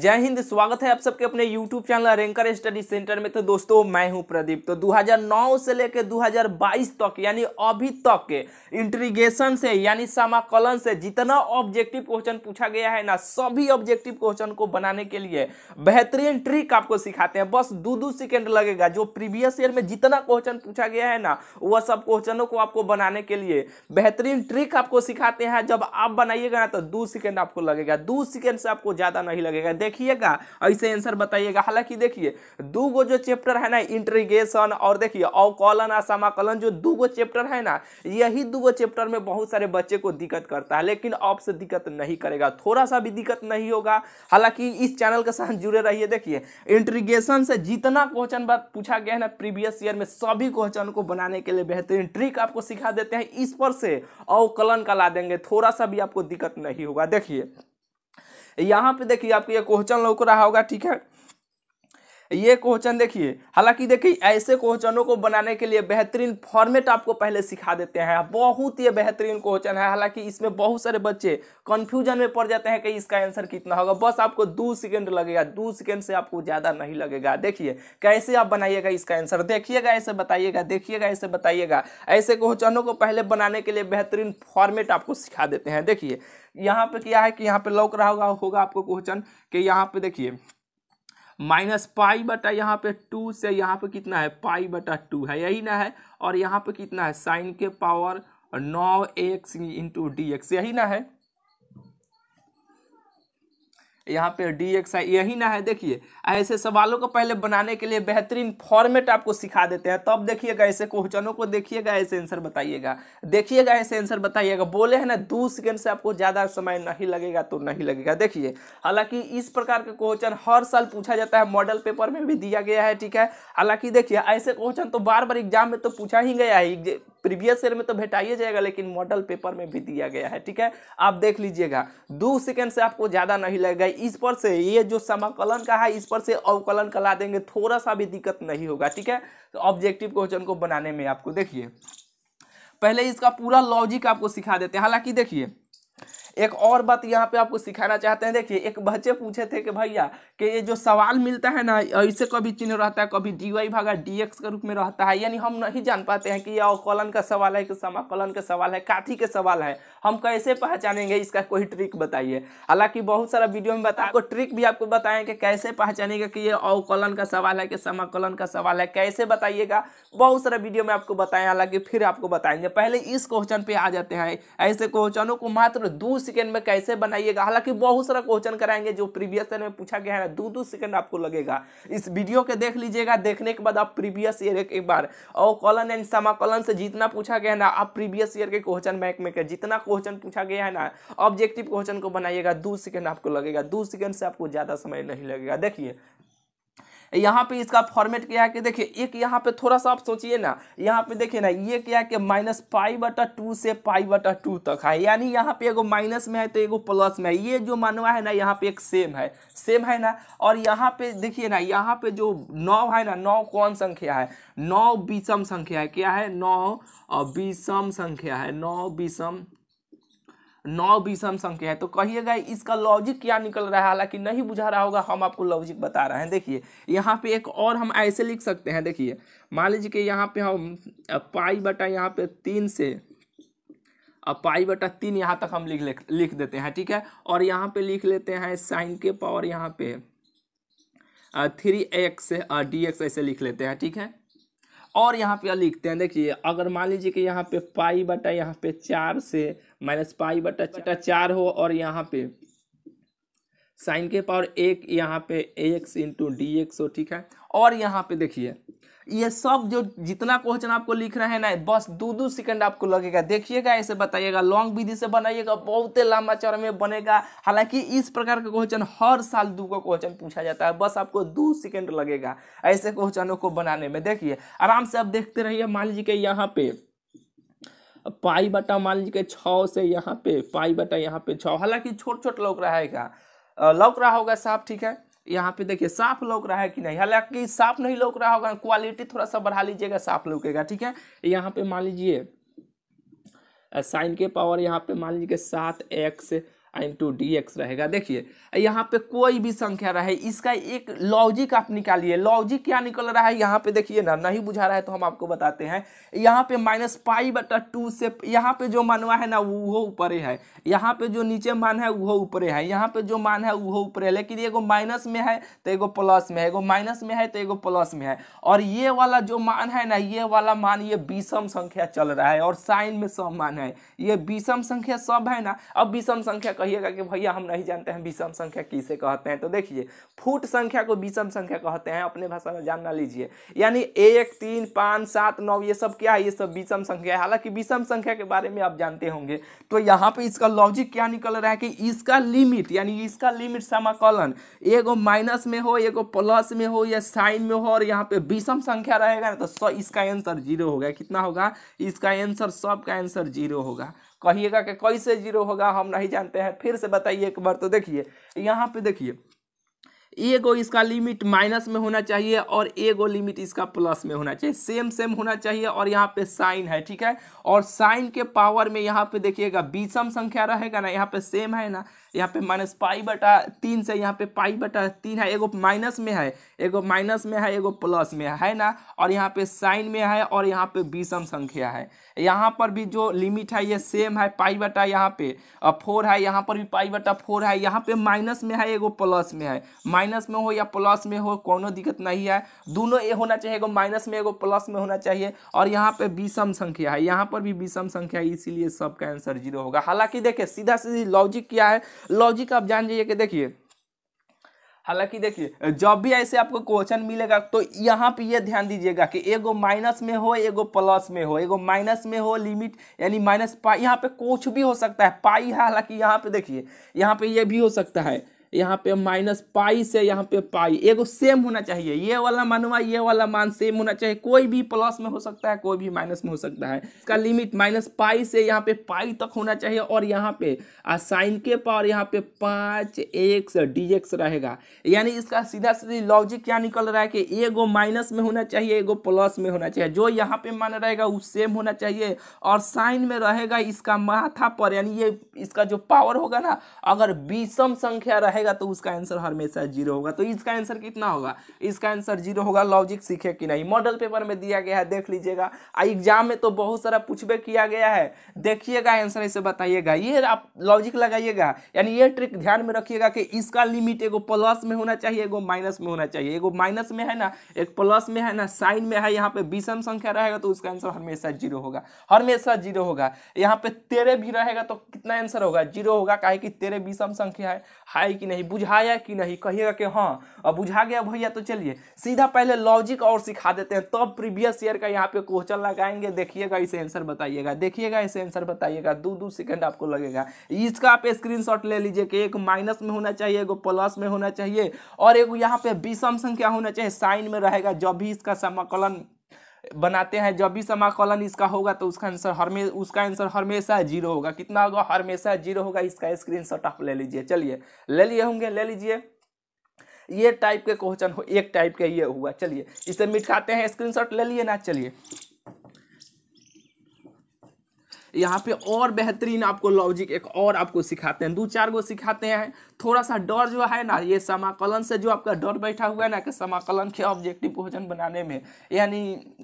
जय हिंद स्वागत है आप सबके अपने YouTube channel ranker study centre में तो दोस्तों मैं हूं प्रदीप तो 2009 से लेकर 2022 तक यानी अभी तक के इंट्रीगेशन से यानी समाकलन से जितना ऑब्जेक्टिव क्वेश्चन पूछा गया है ना सभी ऑब्जेक्टिव क्वेश्चन को बनाने के लिए बेहतरीन ट्रिक आपको सिखाते हैं बस दो दो सेकेंड लगेगा जो प्रीवियस ईयर में जितना क्वेश्चन पूछा गया है ना वह सब क्वेश्चनों को आपको बनाने के लिए बेहतरीन ट्रिक आपको सिखाते हैं जब आप बनाइएगा ना तो दो सेकेंड आपको लगेगा दो सेकेंड से आपको ज़्यादा नहीं लगेगा जाएगा देखिएगा ऐसे आंसर बताइएगा हालांकि देखिए दो गो जो चैप्टर है ना इंट्रीगेशन और देखिए अवकलन और समाकलन जो दो गो चैप्टर है ना यही दो गो चैप्टर में बहुत सारे बच्चे को दिक्कत करता है लेकिन अब से दिक्कत नहीं करेगा थोड़ा सा भी दिक्कत नहीं होगा हालांकि इस चैनल के साथ जुड़े रहिए देखिए इंट्रीगेशन से जितना क्वेश्चन बात पूछा गया है ना प्रीवियस ईयर में सभी क्वेश्चन को बनाने के लिए बेहतरीन ट्रिक आपको सिखा देते हैं इस पर से अवकलन का ला देंगे थोड़ा सा भी आपको दिक्कत नहीं होगा देखिए यहाँ पे देखिए आपको ये क्वेश्चन लौक रहा होगा ठीक है ये क्वेश्चन देखिए हालांकि देखिए ऐसे क्वेश्चनों को बनाने के लिए बेहतरीन फॉर्मेट आपको पहले सिखा देते हैं बहुत ही बेहतरीन क्वेश्चन है हालांकि इसमें बहुत सारे बच्चे कंफ्यूजन में पड़ जाते हैं कि इसका आंसर कितना होगा बस आपको दो सेकेंड लगेगा दो सेकेंड से आपको ज़्यादा नहीं लगेगा देखिए कैसे आप बनाइएगा इसका आंसर देखिएगा ऐसे बताइएगा देखिएगा ऐसे बताइएगा ऐसे क्वेश्चनों को पहले बनाने के लिए बेहतरीन फॉर्मेट आपको सिखा देते हैं देखिए यहाँ पे क्या है कि यहाँ पे लौक रहा होगा होगा आपको क्वेश्चन कि यहाँ पे देखिए माइनस पाई बटा यहाँ पे टू से यहाँ पे कितना है पाई बटा टू है यही ना है और यहाँ पे कितना है साइन के पावर नौ एक्स इंटू डी एक्स यही ना है यहाँ पे डी एक्स आई यही ना है देखिए ऐसे सवालों को पहले बनाने के लिए बेहतरीन फॉर्मेट आपको सिखा देते हैं तब तो देखिएगा ऐसे क्वेश्चनों को देखिएगा ऐसे आंसर बताइएगा देखिएगा ऐसे आंसर बताइएगा बोले हैं ना दो सेकेंड से आपको ज़्यादा समय नहीं लगेगा तो नहीं लगेगा देखिए हालांकि इस प्रकार के क्वेश्चन हर साल पूछा जाता है मॉडल पेपर में भी दिया गया है ठीक है हालांकि देखिए ऐसे क्वेश्चन तो बार बार एग्जाम में तो पूछा ही गया है प्रीवियस ईयर में तो भेटाइए जाएगा लेकिन मॉडल पेपर में भी दिया गया है ठीक है आप देख लीजिएगा दो सेकेंड से आपको ज़्यादा नहीं लगेगा इस पर से ये जो समाकलन का है इस पर से अवकलन का ला देंगे थोड़ा सा भी दिक्कत नहीं होगा ठीक है तो ऑब्जेक्टिव क्वेश्चन को बनाने में आपको देखिए पहले इसका पूरा लॉजिक आपको सिखा देते हैं हालांकि देखिए एक और बात यहाँ पे आपको सिखाना चाहते हैं देखिए एक बच्चे पूछे थे कि भैया कि ये जो सवाल मिलता है ना इसे कभी चिन्ह रहता है कभी डी वाई भागा डी एक्स के रूप में रहता है यानी हम नहीं जान पाते हैं कि ये अवकलन का सवाल है कि समाकलन का सवाल है काठी के सवाल है हम कैसे पहचानेंगे इसका कोई ट्रिक बताइए हालांकि बहुत सारा वीडियो में बता ट्रिक भी आपको बताएं कि कैसे पहचानेंगे कि ये अवकलन का सवाल है कि समाकलन का सवाल है कैसे बताइएगा बहुत सारा वीडियो में आपको बताएं हालांकि फिर आपको बताएंगे पहले इस क्वेश्चन पे आ जाते हैं ऐसे क्वेश्चनों को मात्र दो दू सेकेंड में कैसे बनाइएगा हालांकि बहुत सारा क्वेश्चन कराएंगे जो प्रीवियस ईयर में पूछा गया है दो दो सेकेंड आपको लगेगा इस वीडियो के देख लीजिएगा देखने के बाद आप प्रीवियस ईयर एक बार और कॉलन एंड समाकलन से जितना पूछा गया है ना आप प्रीवियस ईयर के क्वेश्चन बैंक में जितना क्वेश्चन पूछा गया है ना ऑब्जेक्टिव क्वेश्चन को बनाइएगा दो सेकेंड आपको लगेगा दो सेकेंड से आपको ज़्यादा समय नहीं लगेगा देखिए यहाँ पे इसका फॉर्मेट क्या है कि देखिए एक यहाँ पे थोड़ा सा आप सोचिए ना यहाँ पे देखिए ना ये क्या है कि माइनस पाई बटा टू से पाई बटा टू तक है यानी यहाँ पे एगो माइनस में है तो एगो प्लस में है ये जो मानवा है ना यहाँ पे एक सेम है सेम है ना और यहाँ पे देखिए ना यहाँ पे जो नौ है ना नौ कौन संख्या है नौ विषम संख्या है क्या है नौ विषम संख्या है नौ विषम नौ विषम संख्या है तो कहिएगा इसका लॉजिक क्या निकल रहा है हालांकि नहीं बुझा रहा होगा हम आपको लॉजिक बता रहे हैं देखिए यहाँ पे एक और हम ऐसे लिख सकते हैं देखिए मान लीजिए कि यहाँ पे हम पाई बटा यहाँ पे तीन से अब पाई बटा तीन यहाँ तक हम लिख लिख देते हैं ठीक है और यहाँ पे लिख लेते हैं साइन के पावर यहाँ पे थ्री एक्स डी एक्स ऐसे लिख लेते हैं ठीक है और यहाँ पे लिखते हैं देखिए अगर मान लीजिए कि यहाँ पे पाई बटा यहाँ पे चार से माइनस पाई बटा बटा चार हो और यहाँ पे साइन के पावर एक यहाँ पे a x into d x हो ठीक है और यहाँ पे देखिए ये सब जो जितना क्वेश्चन आपको लिख रहे हैं ना बस दो दो सेकंड आपको लगेगा देखिएगा ऐसे बताइएगा लॉन्ग विधि से बनाइएगा बहुत लंबा चौर में बनेगा हालांकि इस प्रकार का क्वेश्चन हर साल दो का क्वेश्चन पूछा जाता है बस आपको दो सेकंड लगेगा ऐसे क्वेश्चनों को बनाने में देखिए आराम से आप देखते रहिए मान लीजिए यहाँ पे पाई बटा मान लीजिए छ से यहाँ पे पाई बटा यहाँ पे छः हालांकि छोट छोट लौक रहा है लौक रहा होगा साफ ठीक है यहाँ पे देखिए साफ लौक रहा है कि नहीं हालांकि साफ नहीं लौक रहा होगा क्वालिटी थोड़ा सा बढ़ा लीजिएगा साफ लौकेगा ठीक है यहाँ पे मान लीजिए साइन के पावर यहाँ पे मान लीजिए सात एक्स इंटू डी एक्स रहेगा देखिए यहाँ पे कोई भी संख्या रहे इसका एक लॉजिक आप निकालिए लॉजिक क्या निकल रहा है यहाँ पे देखिए ना नहीं बुझा रहा है तो हम आपको बताते हैं यहाँ पे माइनस पाई बटा टू से यहाँ पे जो मानवा है ना वो ऊपरे है यहाँ पे जो नीचे मान है वो ऊपरे है यहाँ पे जो मान है वो ऊपरे है लेकिन एगो माइनस में है तो एगो प्लस में है एगो माइनस में है तो एगो प्लस में है और ये वाला जो मान है ना ये वाला मान ये विषम संख्या चल रहा है और साइन में सब मान है ये विषम संख्या सब है ना अब विषम संख्या कहिएगा कि भैया हम नहीं जानते हैं विषम संख्या किसे कहते हैं तो देखिए फुट संख्या को विषम संख्या कहते हैं अपने भाषा में जानना लीजिए यानी एक तीन पाँच सात नौ ये सब क्या है ये सब विषम संख्या है हालांकि विषम संख्या के बारे में आप जानते होंगे तो यहाँ पे इसका लॉजिक क्या निकल रहा है कि इसका लिमिट यानी इसका लिमिट समाकलन एगो माइनस में हो एगो प्लस में हो या साइन में हो और यहाँ पे विषम संख्या रहेगा ना तो इसका आंसर जीरो होगा कितना होगा इसका आंसर सबका आंसर जीरो होगा कहिएगा कि कैसे जीरो होगा हम नहीं जानते हैं फिर से बताइए एक बार तो देखिए यहाँ पे देखिए एगो इसका लिमिट माइनस में होना चाहिए और एगो लिमिट इसका प्लस में होना चाहिए सेम सेम होना चाहिए और यहाँ पे साइन है ठीक है और साइन के पावर में यहाँ पे देखिएगा बीसम संख्या रहेगा ना यहाँ पे सेम है ना यहाँ पे माइनस पाई बटा तीन से यहाँ पे पाई बटा तीन है एगो माइनस में है एगो माइनस में है एगो प्लस में है ना और यहाँ पे साइन में है और यहाँ पे विषम संख्या है यहाँ पर भी जो लिमिट है ये सेम है पाई बटा यहाँ पे फोर है यहाँ पर भी पाई बटा फोर है यहाँ पे माइनस में है एगो प्लस में है माइनस में हो या प्लस में हो कोनो दिक्कत नहीं है दोनों ये होना चाहिए एगो माइनस में एगो प्लस में होना चाहिए और यहाँ पे विषम संख्या है यहाँ पर भी विषम संख्या है इसीलिए सबका आंसर जीरो होगा हालांकि देखिए सीधा सीधी लॉजिक क्या है लॉजिक आप जान जाइए कि देखिए हालांकि देखिए जब भी ऐसे आपको क्वेश्चन मिलेगा तो यहाँ पे ये ध्यान दीजिएगा कि एगो माइनस में हो एगो प्लस में हो एगो माइनस में हो लिमिट यानी माइनस पाई यहाँ पे कुछ भी हो सकता है पाई हालांकि यहाँ पे देखिए यहाँ पे ये यह भी हो सकता है यहाँ पे माइनस पाई से यहाँ पे पाई एगो सेम होना चाहिए ये वाला मानुआ ये वाला मान सेम होना चाहिए कोई भी प्लस में हो सकता है कोई भी माइनस में हो सकता है इसका लिमिट माइनस पाई से यहाँ पे पाई तक होना चाहिए और यहाँ पे साइन के पावर यहाँ पे पाँच एक्स डी एक्स रहेगा यानी इसका सीधा सीधी लॉजिक क्या निकल रहा है कि एगो माइनस में होना चाहिए एगो प्लस में होना चाहिए जो यहाँ पे मान रहेगा वो सेम होना चाहिए और साइन में रहेगा इसका माथा पर यानी ये इसका जो पावर होगा ना अगर विषम संख्या रहेगा रहेगा तो उसका आंसर हमेशा जीरो होगा तो इसका आंसर कितना होगा इसका आंसर जीरो होगा लॉजिक सीखे कि नहीं मॉडल पेपर में दिया गया है देख लीजिएगा एग्जाम में तो बहुत सारा पूछबे किया गया है देखिएगा आंसर ऐसे बताइएगा ये आप लॉजिक लगाइएगा यानी ये ट्रिक ध्यान में रखिएगा कि इसका लिमिट एगो प्लस में होना चाहिए एगो माइनस में होना चाहिए एगो माइनस में है ना एक प्लस में है ना साइन में है यहाँ पे विषम संख्या रहेगा तो उसका आंसर हमेशा जीरो होगा हमेशा जीरो होगा यहाँ पे तेरह भी रहेगा तो कितना आंसर होगा जीरो होगा कहे कि तेरह विषम संख्या है हाई कि नहीं बुझाया कि नहीं कहिएगा कि हाँ अब बुझा गया भैया तो चलिए सीधा पहले लॉजिक और सिखा देते हैं तब तो प्रीवियस ईयर का यहाँ पे क्वेश्चन लगाएंगे देखिएगा इसे आंसर बताइएगा देखिएगा इसे आंसर बताइएगा दो दो सेकंड आपको लगेगा इसका आप स्क्रीन ले लीजिए कि एक माइनस में होना चाहिए एगो प्लस में होना चाहिए और एक यहाँ पे विषम संख्या होना चाहिए साइन में रहेगा जब भी इसका समाकलन बनाते हैं जब भी समाकलन इसका होगा तो उसका आंसर हरमे उसका आंसर हमेशा जीरो होगा कितना होगा हमेशा जीरो होगा इसका स्क्रीन शॉट आप ले लीजिए चलिए ले लिए होंगे ले लीजिए ये टाइप के क्वेश्चन हो एक टाइप का ये हुआ चलिए इसे मिटकाते हैं स्क्रीनशॉट ले लिए ना चलिए यहाँ पे और बेहतरीन आपको लॉजिक एक और आपको सिखाते हैं दो चार गो सिखाते हैं थोड़ा सा डर जो है ना ये समाकलन से जो आपका डर बैठा हुआ है ना कि समाकलन के ऑब्जेक्टिव भोजन बनाने में यानी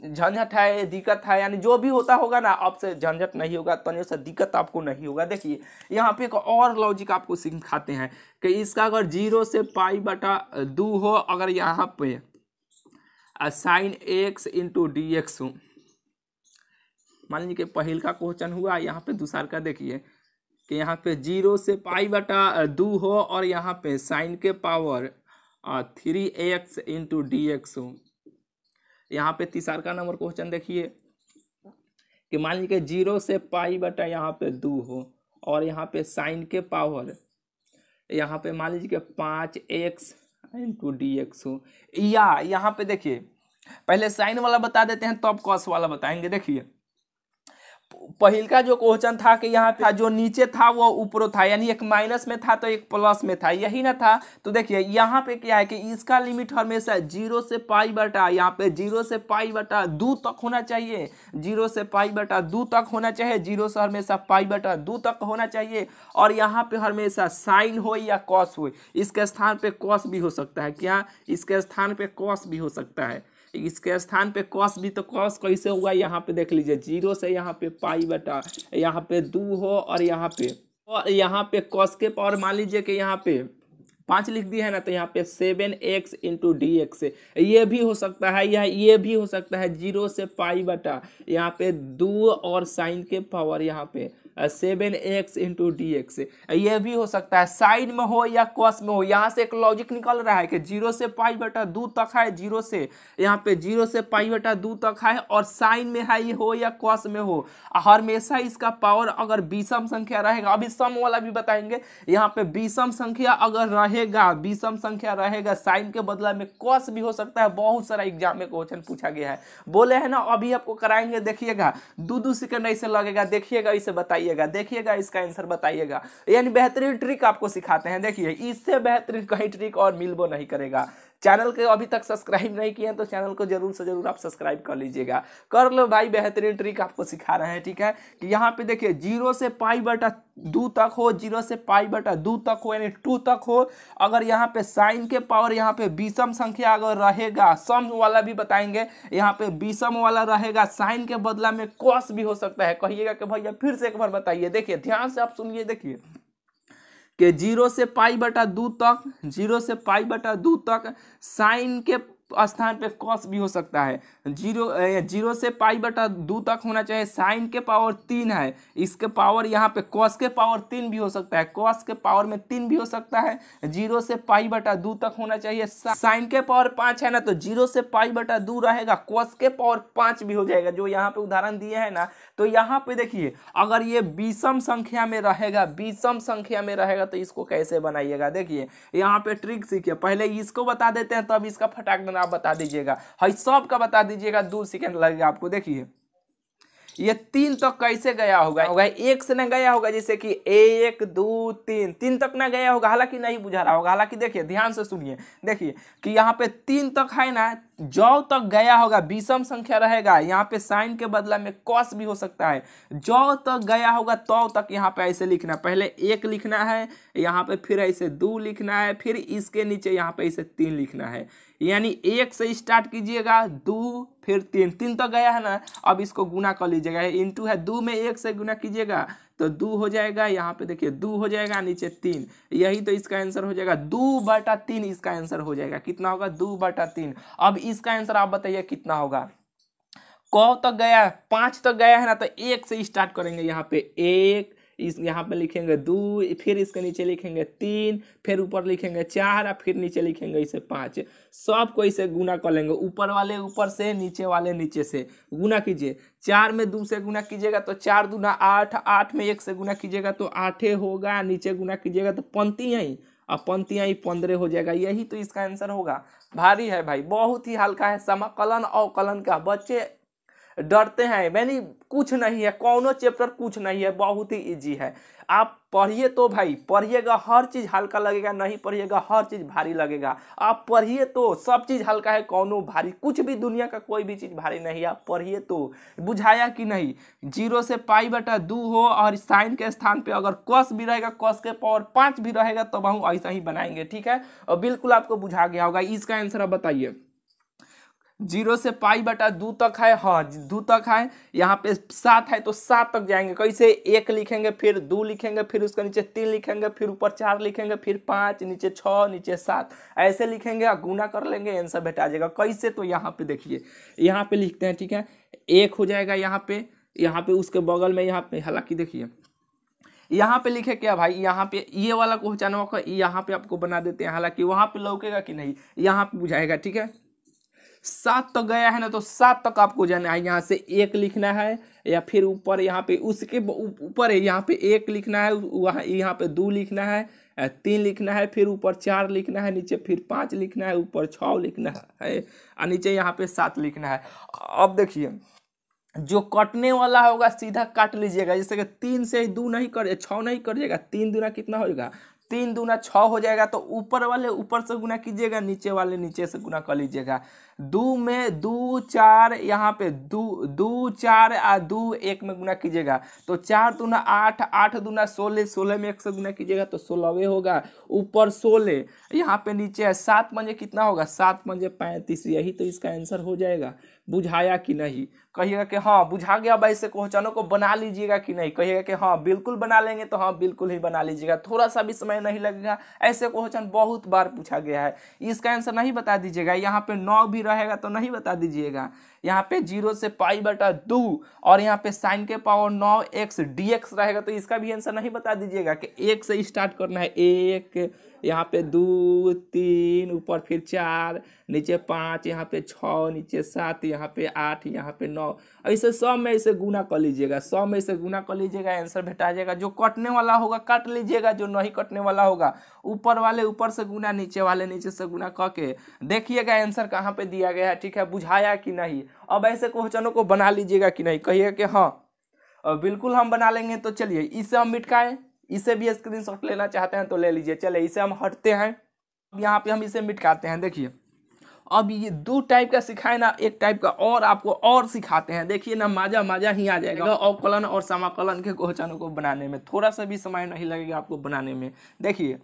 झंझट है दिक्कत है यानी जो भी होता होगा ना आपसे झंझट नहीं होगा तने से दिक्कत आपको नहीं होगा देखिए यहाँ पे एक और लॉजिक आपको सिखाते हैं कि इसका अगर जीरो से पाई बटा दो हो अगर यहाँ पे sine x into d x हो मान लीजिए कि पहल का क्वेश्चन हुआ यहाँ पे दूसर का देखिए कि यहाँ पे जीरो से पाई बटा दू हो और यहाँ पे साइन के power three x into d x हो यहाँ पे तीसर का नंबर क्वेश्चन देखिए कि मान लीजिए जीरो से पाई बटा यहाँ पे दू हो और यहाँ पे साइन के पावर यहाँ पे मान लीजिए पाँच एक्स इंटू डी एक्स हो या यहाँ पे देखिए पहले साइन वाला बता देते हैं तब तो कॉस वाला बताएंगे देखिए पहल का जो क्वेश्चन था कि यहाँ पे जो नीचे था वो ऊपर था यानी एक माइनस में था तो एक प्लस में था यही ना था तो देखिए यहाँ पे क्या है कि इसका लिमिट हमेशा जीरो से पाई बटा यहाँ पे जीरो से पाई बटा दो तक होना चाहिए जीरो से पाई बटा दो तक होना चाहिए जीरो से हमेशा पाई बटा दो तक होना चाहिए और यहाँ पे हमेशा साइन हो या कॉस हो इसके स्थान पर कॉस भी हो सकता है क्या इसके स्थान पर कॉस भी हो सकता है इसके स्थान पे कॉस भी तो कॉस कैसे हुआ यहाँ पे देख लीजिए जीरो से यहाँ पे पाई बटा यहाँ पे दू हो और यहाँ पे और यहाँ पे कॉस के पावर मान लीजिए कि यहाँ पे पाँच लिख दिया है ना तो यहाँ पे seven x into d x ये भी हो सकता है या ये भी हो सकता है जीरो से पाई बटा यहाँ पे दो और साइन के पावर यहाँ पे seven x into d x ये भी हो सकता है साइन में हो या कॉस में हो यहाँ से एक लॉजिक निकल रहा है कि जीरो से पाई बटा दू तक है जीरो से यहाँ पे जीरो से पाई बटा दू तक है और साइन में है ये हो या कॉस में हो हमेशा इसका पावर अगर विषम संख्या रहेगा अभी सम वाला भी बताएंगे यहाँ पे विषम संख्या अगर रहेगा विषम संख्या रहेगा साइन के बदला में कॉस भी हो सकता है बहुत सारा एग्जाम में क्वेश्चन पूछा गया है बोले है ना अभी आपको कराएंगे देखिएगा दो दो सेकेंड ऐसे लगेगा देखिएगा इसे बताइए बताइएगा देखिएगा इसका आंसर बताइएगा यानी बेहतरीन ट्रिक आपको सिखाते हैं देखिए इससे बेहतरीन कहीं ट्रिक और मिलबो नहीं करेगा चैनल के अभी तक सब्सक्राइब नहीं किए हैं तो चैनल को जरूर से जरूर आप सब्सक्राइब कर लीजिएगा कर लो भाई बेहतरीन ट्रिक आपको सिखा रहे हैं ठीक है कि यहाँ पे देखिए जीरो से पाई बटा दो तक हो जीरो से पाई बटा दो तक हो यानी टू तक हो अगर यहाँ पे साइन के पावर यहाँ पे विषम संख्या अगर रहेगा सम वाला भी बताएंगे यहाँ पे विषम वाला रहेगा साइन के बदला में कॉस भी हो सकता है कहिएगा कि भैया फिर से एक बार बताइए देखिए ध्यान से आप सुनिए देखिए के जीरो से पाई बटा दू तक जीरो से पाई बटा दू तक साइन के स्थान पे कॉस भी हो सकता है जीरो जीरो से पाई बटा दो तक होना चाहिए साइन के पावर तीन है इसके पावर यहाँ पे कॉस के पावर तीन भी हो सकता है कॉस के पावर में तीन भी हो सकता है जीरो से पाई बटा दो तक होना चाहिए साइन के पावर पाँच है ना तो जीरो से पाई बटा दो रहेगा कॉस के पावर पाँच भी हो जाएगा जो यहाँ पे उदाहरण दिए है ना तो यहाँ पे देखिए अगर ये विषम संख्या में रहेगा विषम संख्या में रहेगा तो इसको कैसे बनाइएगा देखिए यहाँ पे ट्रिक सीखिए पहले इसको बता देते हैं तब इसका फटाक सेकंड आप बता दीजिएगा हाई सब का बता दीजिएगा दो सेकंड लगेगा आपको देखिए ये तीन तक तो कैसे गया होगा होगा एक से ना गया होगा जैसे कि एक दो तीन तीन तक ना गया होगा हालांकि नहीं बुझा रहा होगा हालांकि देखिए ध्यान से सुनिए देखिए कि यहाँ पे तीन तक है ना जौ तक गया होगा विषम संख्या रहेगा यहाँ पे साइन के बदला में कॉस भी हो सकता है जौ तक गया होगा तो तक यहाँ पे ऐसे लिखना पहले एक लिखना है यहाँ पे फिर ऐसे दो लिखना है फिर इसके नीचे यहाँ पे ऐसे तीन लिखना है यानी एक से स्टार्ट कीजिएगा दो फिर तीन तीन तो गया है ना अब इसको गुना कर लीजिएगा इंटू है दो में एक से गुना कीजिएगा तो दो हो जाएगा यहाँ पे देखिए दो हो जाएगा नीचे तीन यही तो इसका आंसर हो जाएगा दो बटा तीन इसका आंसर हो जाएगा कितना होगा दो बटा तीन अब इसका आंसर आप बताइए कितना होगा कौ तो गया पाँच तो गया है ना तो एक से स्टार्ट करेंगे यहाँ पे एक इस यहाँ पे लिखेंगे दो फिर इसके नीचे लिखेंगे तीन फिर ऊपर लिखेंगे चार और फिर नीचे लिखेंगे इसे पाँच सबको इसे गुना कर लेंगे ऊपर वाले ऊपर से नीचे वाले नीचे से गुना कीजिए चार में दो से गुना कीजिएगा तो चार दूना आठ आठ में एक से गुना कीजिएगा तो आठे होगा नीचे गुना कीजिएगा तो पंक्ति यहीं और पंक्ति यहीं पंद्रह हो जाएगा यही तो इसका आंसर होगा भारी है भाई बहुत ही हल्का है समकलन अवकलन का बच्चे डरते हैं यानी कुछ नहीं है कौनो चैप्टर कुछ नहीं है बहुत ही ईजी है आप पढ़िए तो भाई पढ़िएगा हर चीज़ हल्का लगेगा नहीं पढ़िएगा हर चीज़ भारी लगेगा आप पढ़िए तो सब चीज़ हल्का है कौनो भारी कुछ भी दुनिया का कोई भी चीज़ भारी नहीं है आप पढ़िए तो बुझाया कि नहीं जीरो से पाई बटा दू हो और साइन के स्थान पे अगर कस भी रहेगा कस के पावर पाँच भी रहेगा तब तो हम ऐसा ही बनाएंगे ठीक है और बिल्कुल आपको बुझा गया होगा इसका आंसर आप बताइए जीरो से पाई बटा दू तक है हाँ दू तक है यहाँ पे सात है तो सात तक जाएंगे कैसे एक लिखेंगे फिर दो लिखेंगे फिर उसके नीचे तीन लिखेंगे फिर ऊपर चार लिखेंगे फिर पाँच नीचे छः नीचे सात ऐसे लिखेंगे गुना कर लेंगे आंसर बैठा जाएगा कैसे तो यहाँ पे देखिए यहाँ पे लिखते हैं ठीक है एक हो जाएगा यहाँ पे यहाँ पे उसके बगल में यहाँ पे हालांकि देखिए यहाँ पे लिखे क्या भाई यहाँ पे ये वाला को पहचाना होगा यहाँ पे आपको बना देते हैं हालांकि वहाँ पे लौकेगा कि नहीं यहाँ पे बुझाएगा ठीक है सात तक तो गया है ना तो सात तक आपको जाना है यहाँ से एक लिखना है या फिर ऊपर यहाँ पे उसके ऊपर यहाँ पे एक लिखना है वहाँ यहाँ पे दो लिखना है तीन लिखना है फिर ऊपर चार लिखना है नीचे फिर पाँच लिखना है ऊपर छः लिखना है और नीचे यहाँ पे सात लिखना है अब देखिए जो कटने वाला होगा सीधा काट लीजिएगा जैसे कि तीन से दो नहीं कर छः नहीं करिएगा तीन दूना कितना होगा तीन दूना छः हो जाएगा तो ऊपर वाले ऊपर से गुना कीजिएगा नीचे वाले नीचे से गुना कर लीजिएगा दो में दो चार यहाँ पे दो दो चार आ दो एक में गुना कीजिएगा तो चार दूना आठ आठ दूना सोलह सोलह में एक से गुना कीजिएगा तो सोलहवे होगा ऊपर सोलह यहाँ पे नीचे है सात मंजे कितना होगा सात मंजे पैंतीस यही तो इसका आंसर हो जाएगा बुझाया कि नहीं कहिएगा कि हाँ बुझा गया भाई से क्वेश्चनों को बना लीजिएगा कि नहीं कहिएगा कि हाँ बिल्कुल बना लेंगे तो हाँ बिल्कुल ही बना लीजिएगा थोड़ा सा भी समय नहीं लगेगा ऐसे क्वेश्चन बहुत बार पूछा गया है इसका आंसर नहीं बता दीजिएगा यहाँ पे नौ भी रहेगा तो नहीं बता दीजिएगा यहाँ पे जीरो से पाई बटा दो और यहाँ पे साइन के पावर नौ एक्स डी एक्स रहेगा तो इसका भी आंसर नहीं बता दीजिएगा कि एक से स्टार्ट करना है एक यहाँ पे दो तीन तीन ऊपर फिर चार नीचे पाँच यहाँ पे छः नीचे सात यहाँ पे आठ यहाँ पे नौ ऐसे सौ में इसे गुना कर लीजिएगा सौ में इसे गुना कर लीजिएगा आंसर भेटा जाएगा जो कटने वाला होगा काट लीजिएगा जो नहीं कटने वाला होगा ऊपर वाले ऊपर से गुना नीचे वाले नीचे से गुना करके देखिएगा आंसर कहाँ पर दिया गया है ठीक है बुझाया कि नहीं अब ऐसे क्वेश्चनों को बना लीजिएगा कि नहीं कहिएगा कि हाँ बिल्कुल हम बना लेंगे तो चलिए इसे हम मिटकाएं इसे भी स्क्रीनशॉट लेना चाहते हैं तो ले लीजिए चले इसे हम हटते हैं यहाँ पे हम इसे मिटकाते हैं देखिए अब ये दो टाइप का सिखाए ना एक टाइप का और आपको और सिखाते हैं देखिए ना माजा माजा ही आ जाएगा अवकलन और समाकलन के कोहचानों को बनाने में थोड़ा सा भी समय नहीं लगेगा आपको बनाने में देखिए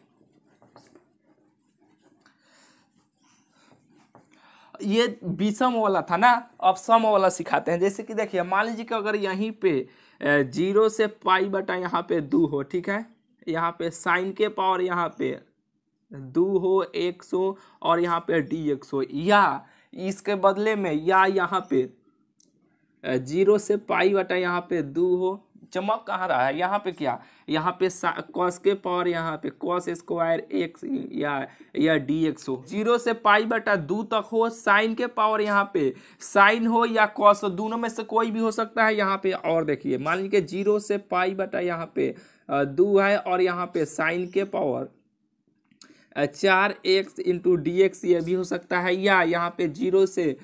ये विषम वाला था ना अब सम वाला सिखाते हैं जैसे कि देखिए मान लीजिए कि अगर यहीं पे जीरो से पाई बटा यहाँ पे दो हो ठीक है यहाँ पे साइन के पावर यहाँ पे दो हो एक सो और यहाँ पे डी एक सो या इसके बदले में या यहाँ पे जीरो से पाई बटा यहाँ पे दो हो चमक कहाँ रहा है यहाँ पे क्या यहाँ पे कॉस के पावर यहाँ पे कॉस स्क्वायर एक्स या या डी एक्स हो जीरो से पाई बटा दू तक हो साइन के पावर यहाँ पे साइन हो या कॉस हो दोनों में से कोई भी हो सकता है यहाँ पे और देखिए मान लीजिए जीरो से पाई बटा यहाँ पे दू है और यहाँ पे साइन के पावर चार एक्स इंटू डी एक्स ये भी हो सकता है या यहाँ पे जीरो से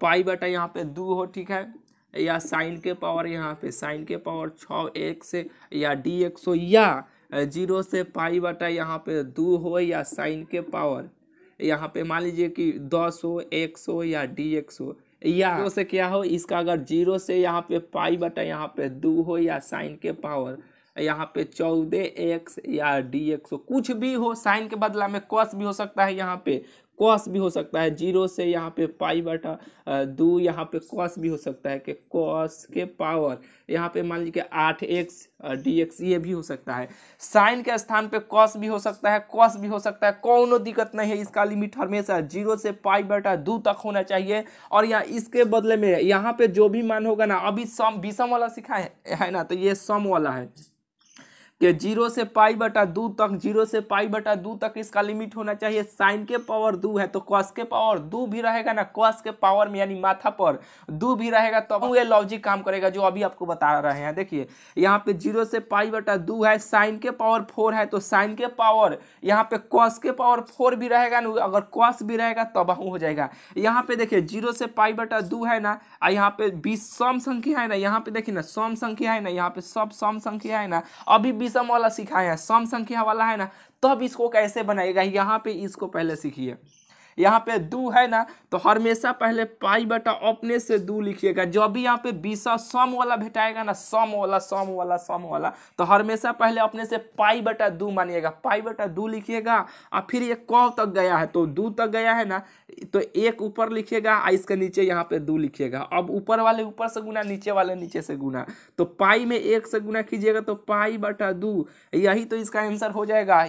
पाई बटा यहाँ पे दो हो ठीक है या साइन के पावर यहाँ पे साइन के पावर छः एक्स या डी एक्स हो या जीरो से पाई बटा यहाँ पे दो हो या साइन के पावर यहाँ पे मान लीजिए कि दस हो एक्स हो या डी एक्स हो या से क्या हो इसका अगर जीरो से यहाँ पे पाई बटा यहाँ पे दो हो या साइन के पावर यहाँ पे चौदह एक्स या डी एक्स कुछ भी हो साइन के बदला में कॉस भी हो सकता है यहाँ पे कॉस भी हो सकता है जीरो से यहाँ पे पाई बटा दो यहाँ पे कॉस भी हो सकता है कि कॉस के पावर यहाँ पे मान लीजिए आठ एक्स डी एक्स ये भी हो सकता है साइन के स्थान पे कॉस भी हो सकता है कॉस भी हो सकता है कोनो दिक्कत नहीं है इसका लिमिट हमेशा जीरो से पाई बटा दो तक होना चाहिए और यहाँ इसके बदले में यहाँ पे जो भी मान होगा ना अभी सम विषम वाला सिखा है, है ना तो ये सम वाला है कि जीरो से पाई बटा दू तक जीरो से पाई बटा दू तक इसका लिमिट होना चाहिए साइन के पावर दू है तो कॉस के पावर दू भी रहेगा ना कॉस के पावर में यानी माथा पर दू भी रहेगा तब तो ये लॉजिक काम करेगा जो अभी आपको बता रहे हैं देखिए यहाँ पे जीरो से पाई बटा दू है साइन के पावर फोर है तो साइन के पावर यहाँ पे कॉस के पावर फोर भी रहेगा ना अगर कॉस भी रहेगा तब तो हो जाएगा यहाँ पे देखिए जीरो से पाई बटा दू है ना और यहाँ पे बीस सम संख्या है ना यहाँ पे देखिए ना सम संख्या है ना यहाँ पे सब सम संख्या है ना अभी विषम वाला सिखाए हैं सम संख्या वाला है ना तब इसको कैसे बनाएगा यहाँ पे इसको पहले सीखिए यहाँ पे दू है ना तो हमेशा पहले पाई बटा अपने से दू लिखिएगा जो भी यहाँ पे बीसा सम वाला भेटाएगा ना सम वाला सम वाला सम वाला तो हमेशा पहले अपने से पाई बटा दू मानिएगा पाई बटा दू लिखिएगा और फिर ये कौ तक गया है तो दू तक गया है ना तो एक ऊपर लिखिएगा और इसके नीचे यहाँ पे दू लिखिएगा अब ऊपर वाले ऊपर से गुना नीचे वाले नीचे से गुना तो पाई में एक से गुना कीजिएगा तो पाई बटा दू यही तो इसका आंसर हो जाएगा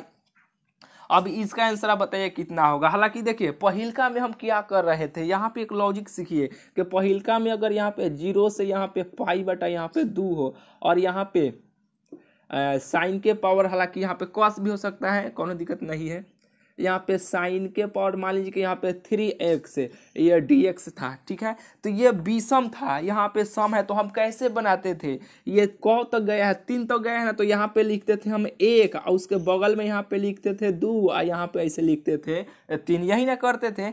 अब इसका आंसर आप बताइए कितना होगा हालांकि देखिए पहिलका में हम क्या कर रहे थे यहाँ पे एक लॉजिक सीखिए कि पहलका में अगर यहाँ पे जीरो से यहाँ पे पाई बटा यहाँ पे दो हो और यहाँ पे साइन के पावर हालांकि यहाँ पे कॉस भी हो सकता है कोई दिक्कत नहीं है यहाँ पे साइन के पावर मान लीजिए कि यहाँ पे थ्री एक्स ये डी एक्स था ठीक है तो ये बीसम था यहाँ पे सम है तो हम कैसे बनाते थे ये कौ तक तो गया है तीन तो गया है ना तो यहाँ पे लिखते थे हम एक और उसके बगल में यहाँ पे लिखते थे दो और यहाँ पे ऐसे लिखते थे तीन यही ना करते थे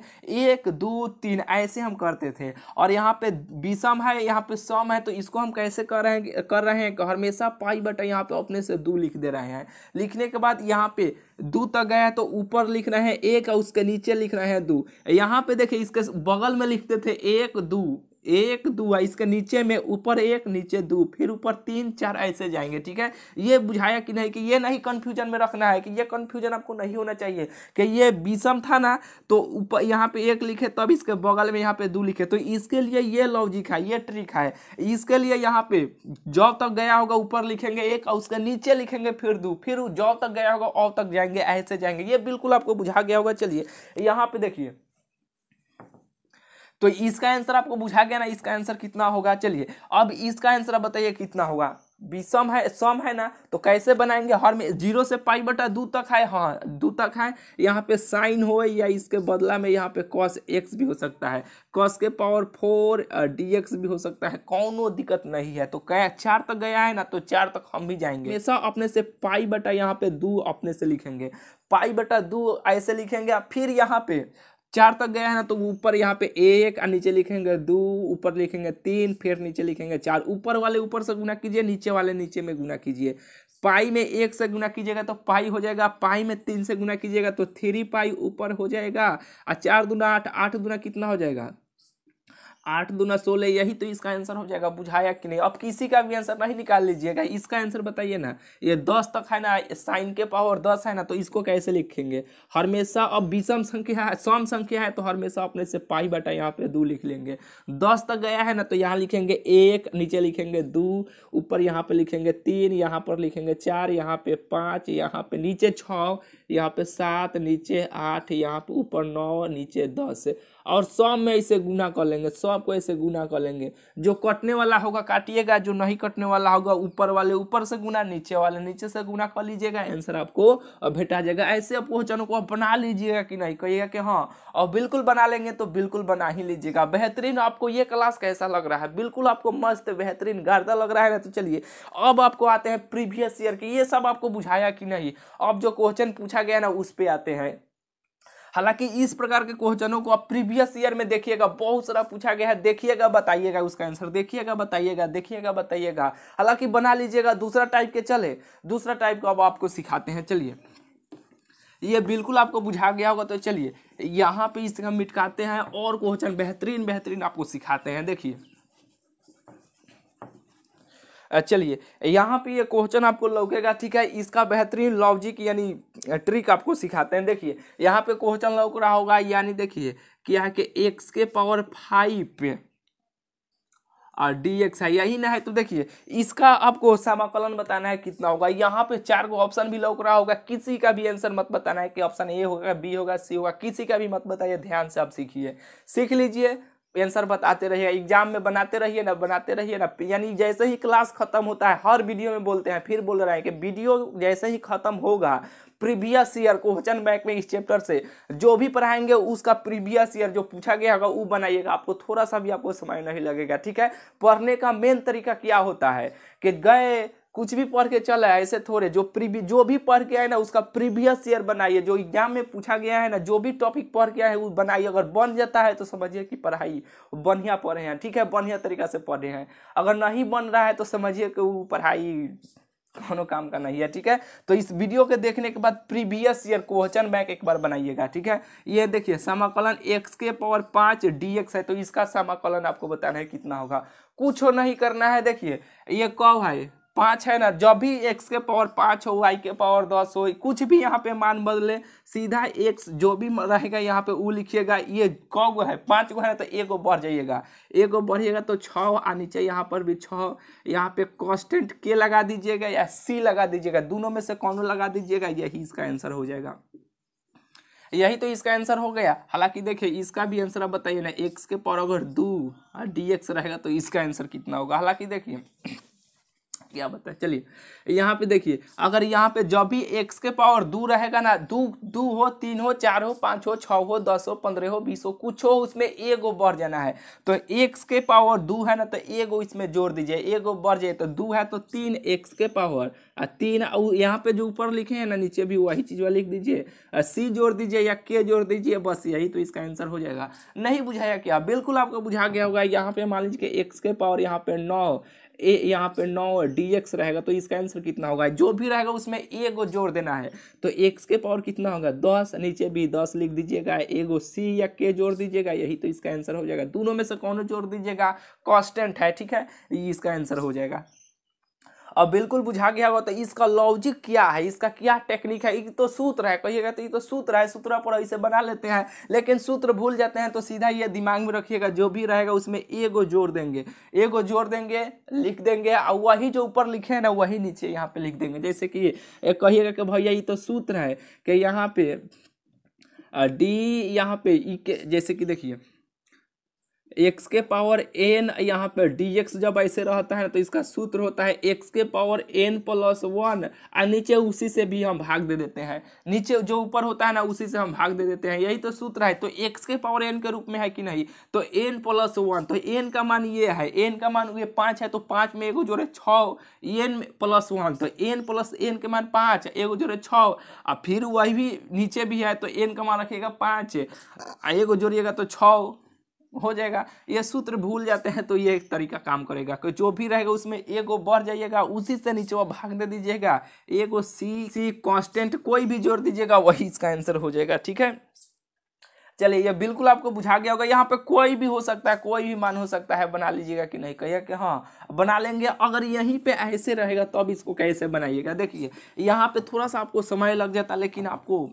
एक दो तीन ऐसे हम करते थे और यहाँ पे बीसम है यहाँ पे सम है तो इसको हम कैसे कर रहे हैं कर रहे हैं हमेशा पाई बटा यहाँ पे अपने से दो लिख दे रहे हैं लिखने के बाद यहाँ पे दू तक गए हैं तो ऊपर लिखना है एक और उसके नीचे लिखना है दो यहाँ पे देखिए इसके बगल में लिखते थे एक दो एक दो है इसके नीचे में ऊपर एक नीचे दो फिर ऊपर तीन चार ऐसे जाएंगे ठीक है ये बुझाया कि नहीं कि ये नहीं कन्फ्यूजन में रखना है कि ये कन्फ्यूजन आपको नहीं होना चाहिए कि ये विषम था ना तो ऊपर यहाँ पे एक लिखे तब इसके बगल में यहाँ पे दो लिखे तो इसके लिए ये लॉजिक है ये ट्रिक है इसके लिए यहाँ पे जॉब तक गया होगा ऊपर लिखेंगे एक और उसके नीचे लिखेंगे फिर दो फिर जॉब तक गया होगा और तक जाएंगे ऐसे जाएंगे ये बिल्कुल आपको बुझा गया होगा चलिए यहाँ पे देखिए तो इसका आंसर आपको बुझा गया ना इसका आंसर कितना होगा चलिए अब इसका आंसर आप बताइए कितना होगा सम है सम है ना तो कैसे बनाएंगे हर में जीरो से पाई बटा दो तक है हाँ दो तक है यहाँ पे साइन हो या इसके बदला में यहाँ पे कॉस एक्स भी हो सकता है कॉस के पावर फोर डी एक्स भी हो सकता है कौनो दिक्कत नहीं है तो क्या चार तक गया है ना तो चार तक हम भी जाएंगे हमेशा अपने से पाई बटा यहाँ पे दो अपने से लिखेंगे पाई बटा दो ऐसे लिखेंगे फिर यहाँ पे चार तक गया है ना तो ऊपर यहाँ पे एक और नीचे लिखेंगे दो ऊपर लिखेंगे तीन फिर नीचे लिखेंगे चार ऊपर वाले ऊपर से गुना कीजिए नीचे वाले नीचे में गुना कीजिए पाई में एक से गुना कीजिएगा तो पाई हो जाएगा पाई में तीन से गुना कीजिएगा तो थ्री पाई ऊपर हो जाएगा और चार दुना आठ आठ दुना कितना हो जाएगा आठ दो न सोलह यही तो इसका आंसर हो जाएगा बुझाया कि नहीं अब किसी का भी आंसर नहीं निकाल लीजिएगा इसका आंसर बताइए ना ये दस तक है ना साइन के पावर दस है ना तो इसको कैसे लिखेंगे हमेशा अब विषम संख्या है सम संख्या है तो हमेशा अपने से पाई बटा यहाँ पे दो लिख लेंगे दस तक गया है ना तो यहाँ लिखेंगे एक नीचे लिखेंगे दो ऊपर यहाँ पे लिखेंगे तीन यहाँ पर लिखेंगे चार यहाँ पे पाँच यहाँ पे नीचे छः यहाँ पे सात नीचे आठ यहाँ पे ऊपर नौ नीचे दस और सब में इसे गुना कर लेंगे सब को ऐसे गुना कर लेंगे जो कटने वाला होगा काटिएगा जो नहीं कटने वाला होगा ऊपर वाले ऊपर से गुना नीचे वाले नीचे से गुना कर लीजिएगा आंसर आपको भेटा जाएगा ऐसे आप क्वेश्चनों को बना लीजिएगा कि नहीं कहिएगा कि हाँ और बिल्कुल बना लेंगे तो बिल्कुल बना ही लीजिएगा बेहतरीन आपको ये क्लास कैसा लग रहा है बिल्कुल आपको मस्त बेहतरीन गर्दा लग रहा है ना तो चलिए अब आपको आते हैं प्रीवियस ईयर के ये सब आपको बुझाया कि नहीं अब जो क्वेश्चन पूछा पूछा गया ना उस पर आते हैं हालांकि इस प्रकार के क्वेश्चनों को आप प्रीवियस ईयर में देखिएगा बहुत सारा पूछा गया है देखिएगा बताइएगा उसका आंसर देखिएगा बताइएगा देखिएगा बताइएगा हालांकि बना लीजिएगा दूसरा टाइप के चले दूसरा टाइप को अब आपको सिखाते हैं चलिए ये बिल्कुल आपको बुझा गया होगा तो चलिए यहाँ पे इसका मिटकाते हैं और क्वेश्चन बेहतरीन बेहतरीन आपको सिखाते हैं देखिए चलिए यहाँ पे ये क्वेश्चन आपको लौकेगा ठीक है इसका बेहतरीन लॉजिक यानी ट्रिक आपको सिखाते हैं देखिए यहाँ पे क्वेश्चन लौक रहा होगा यानी देखिए क्या है कि एक्स के पावर फाइव पे और डी एक्स है यही ना है तो देखिए इसका आपको समाकलन बताना है कितना होगा यहाँ पे चार गो ऑप्शन भी लौक रहा होगा किसी का भी आंसर मत बताना है कि ऑप्शन ए होगा बी होगा सी होगा किसी का भी मत बताइए ध्यान से आप सीखिए सीख लीजिए आंसर बताते रहिए एग्जाम में बनाते रहिए ना बनाते रहिए ना यानी जैसे ही क्लास खत्म होता है हर वीडियो में बोलते हैं फिर बोल रहे हैं कि वीडियो जैसे ही खत्म होगा प्रीवियस ईयर क्वेश्चन बैंक में इस चैप्टर से जो भी पढ़ाएंगे उसका प्रीवियस ईयर जो पूछा गया होगा वो बनाइएगा आपको थोड़ा सा भी आपको समय नहीं लगेगा ठीक है पढ़ने का मेन तरीका क्या होता है कि गए कुछ भी पढ़ के चला है ऐसे थोड़े जो प्रीवी जो भी पढ़ के आए ना उसका प्रीवियस ईयर बनाइए जो एग्जाम में पूछा गया है ना जो भी टॉपिक पढ़ के आए वो बनाइए अगर बन जाता है तो समझिए कि पढ़ाई बढ़िया पढ़े हैं ठीक है बढ़िया तरीका से पढ़े हैं अगर नहीं बन रहा है तो समझिए कि वो पढ़ाई कोनो काम का नहीं है ठीक है तो इस वीडियो के देखने के बाद प्रीवियस ईयर क्वेश्चन बैंक एक बार बनाइएगा ठीक है ये देखिए समाकलन एक्स के पावर पाँच डी एक्स है तो इसका समाकलन आपको बताना है कितना होगा कुछ हो नहीं करना है देखिए ये कब है पाँच है ना जब भी एक्स के पावर पाँच हो वाई के पावर दस हो कुछ भी यहाँ पे मान बदले सीधा एक्स जो भी रहेगा यहाँ पे वो लिखिएगा ये कौ गो है पाँच गो है तो एक गो बढ़ जाइएगा एक गो बढ़िएगा तो छः आनी चाहिए यहाँ पर भी छः यहाँ पे कॉन्स्टेंट के लगा दीजिएगा या सी लगा दीजिएगा दोनों में से कौन लगा दीजिएगा यही इसका आंसर हो जाएगा यही तो इसका आंसर हो गया हालांकि देखिए इसका भी आंसर आप बताइए ना एक्स के पावर अगर दो डी हाँ, एक्स रहेगा तो इसका आंसर कितना होगा हालांकि देखिए क्या बताए चलिए यहाँ पे देखिए अगर यहाँ पे जब भी x के पावर दो रहेगा ना दो दो हो तीन हो चार हो पाँच हो छ हो दस हो पंद्रह हो बीस हो कुछ हो उसमें ए गो बढ़ जाना है तो x के पावर दो है ना तो ए गो इसमें जोड़ दीजिए ए गो बढ़ जाए तो दो है तो तीन x के पावर आ तीन यहाँ पे जो ऊपर लिखे हैं ना नीचे भी वही चीज़ लिख दीजिए सी जोड़ दीजिए या के जोड़ दीजिए बस यही तो इसका आंसर हो जाएगा नहीं बुझाया क्या बिल्कुल आपको बुझा गया होगा यहाँ पे मान लीजिए एक्स के पावर यहाँ पे नौ ए यहाँ पे नौ डी एक्स रहेगा तो इसका आंसर कितना होगा जो भी रहेगा उसमें ए गो जोड़ देना है तो एक्स के पावर कितना होगा दस नीचे भी दस लिख दीजिएगा ए गो सी या के जोड़ दीजिएगा यही तो इसका आंसर हो जाएगा दोनों में से कौन जोड़ दीजिएगा कॉन्स्टेंट है ठीक है इसका आंसर हो जाएगा अब बिल्कुल बुझा गया होगा तो इसका लॉजिक क्या है इसका क्या टेक्निक है तो सूत्र है कहिएगा तो ये तो सूत्र है सूत्र पर इसे बना लेते हैं लेकिन सूत्र भूल जाते हैं तो सीधा ये दिमाग में रखिएगा जो भी रहेगा उसमें एगो जोड़ देंगे एगो जोड़ देंगे लिख देंगे और वही जो ऊपर लिखे हैं ना वही नीचे यहाँ पे लिख देंगे जैसे कि कहिएगा कि भैया ये तो सूत्र है कि यहाँ पे डी यहाँ पे ई e के जैसे कि देखिए एक्स के पावर एन यहाँ पर डी एक्स जब ऐसे रहता है तो इसका सूत्र होता है एक्स के पावर एन प्लस वन और नीचे उसी से भी हम भाग दे देते हैं नीचे जो ऊपर होता है ना उसी से हम भाग दे देते हैं यही तो सूत्र है तो एक्स के पावर एन के रूप में है कि नहीं तो एन प्लस वन तो एन का मान ये है एन का मान ये पाँच है तो पाँच में एगो जोड़े छ एन प्लस वन तो एन प्लस एन के मान पाँच एगो जोड़े छ और फिर वही भी नीचे भी है तो एन का मान रखिएगा पाँच एगो जोड़िएगा तो छः हो जाएगा ये सूत्र भूल जाते हैं तो ये एक तरीका काम करेगा कि जो भी रहेगा उसमें गो बढ़ जाइएगा उसी से नीचे वो भाग दे दीजिएगा गो सी सी कांस्टेंट कोई भी जोड़ दीजिएगा वही इसका आंसर हो जाएगा ठीक है चलिए ये बिल्कुल आपको बुझा गया होगा यहाँ पे कोई भी हो सकता है कोई भी मान हो सकता है बना लीजिएगा कि नहीं कहिए कि हाँ बना लेंगे अगर यहीं पे ऐसे रहेगा तो इसको कैसे बनाइएगा देखिए यहाँ पे थोड़ा सा आपको समय लग जाता लेकिन आपको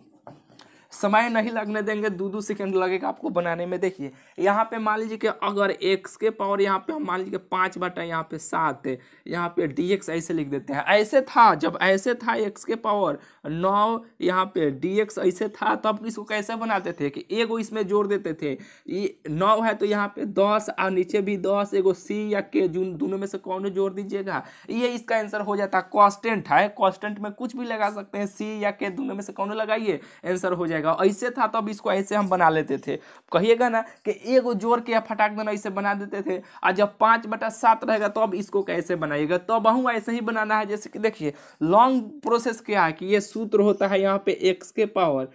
समय नहीं लगने देंगे दो दो सेकेंड लगेगा आपको बनाने में देखिए यहाँ पे मान लीजिए कि अगर एक्स के पावर यहाँ पे हम मान लीजिए पाँच बटा यहाँ पे सात यहाँ पे डी एक्स ऐसे लिख देते हैं ऐसे था जब ऐसे था एक्स के पावर नौ यहाँ पे डी एक्स ऐसे था तब इसको कैसे बनाते थे कि एगो इसमें जोड़ देते थे नौ है तो यहाँ पे दस और नीचे भी दस एगो सी या के जून दोनों में से कौन जोड़ दीजिएगा ये इसका आंसर हो जाता है कॉन्स्टेंट है कॉन्स्टेंट में कुछ भी लगा सकते हैं सी या के दोनों में से कौन लगाइए आंसर हो जाएगा जाएगा ऐसे था तब इसको ऐसे हम बना लेते थे कहिएगा ना कि एगो जोड़ के फटाक देना ऐसे बना देते थे और जब पाँच बटा सात रहेगा तब तो इसको कैसे बनाइएगा तब तो हम ऐसे ही बनाना है जैसे कि देखिए लॉन्ग प्रोसेस क्या है कि ये सूत्र होता है यहाँ पे एक्स के power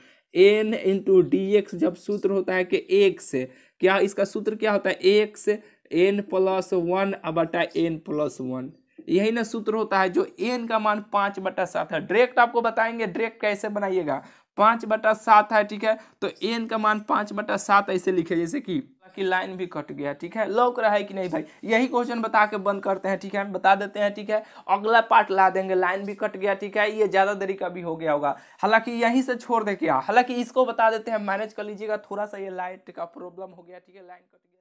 n into d x जब सूत्र होता है कि एक से क्या इसका सूत्र क्या होता है एक से एन प्लस वन बटा एन प्लस वन यही ना सूत्र होता है जो एन का मान पाँच बटा सात है डायरेक्ट आपको बताएंगे डायरेक्ट कैसे बनाइएगा पाँच बटा सात है ठीक है तो एन का मान पाँच बटा सात ऐसे लिखे जैसे कि बाकी लाइन भी कट गया ठीक है लौक रहा है कि नहीं भाई यही क्वेश्चन बता के बंद करते हैं ठीक है बता देते हैं ठीक है अगला पार्ट ला देंगे लाइन भी कट गया ठीक है ये ज़्यादा देरी का भी हो गया होगा हालांकि यहीं से छोड़ दे क्या हालांकि इसको बता देते हैं मैनेज कर लीजिएगा थोड़ा सा ये लाइट का प्रॉब्लम हो गया ठीक है लाइन कट गया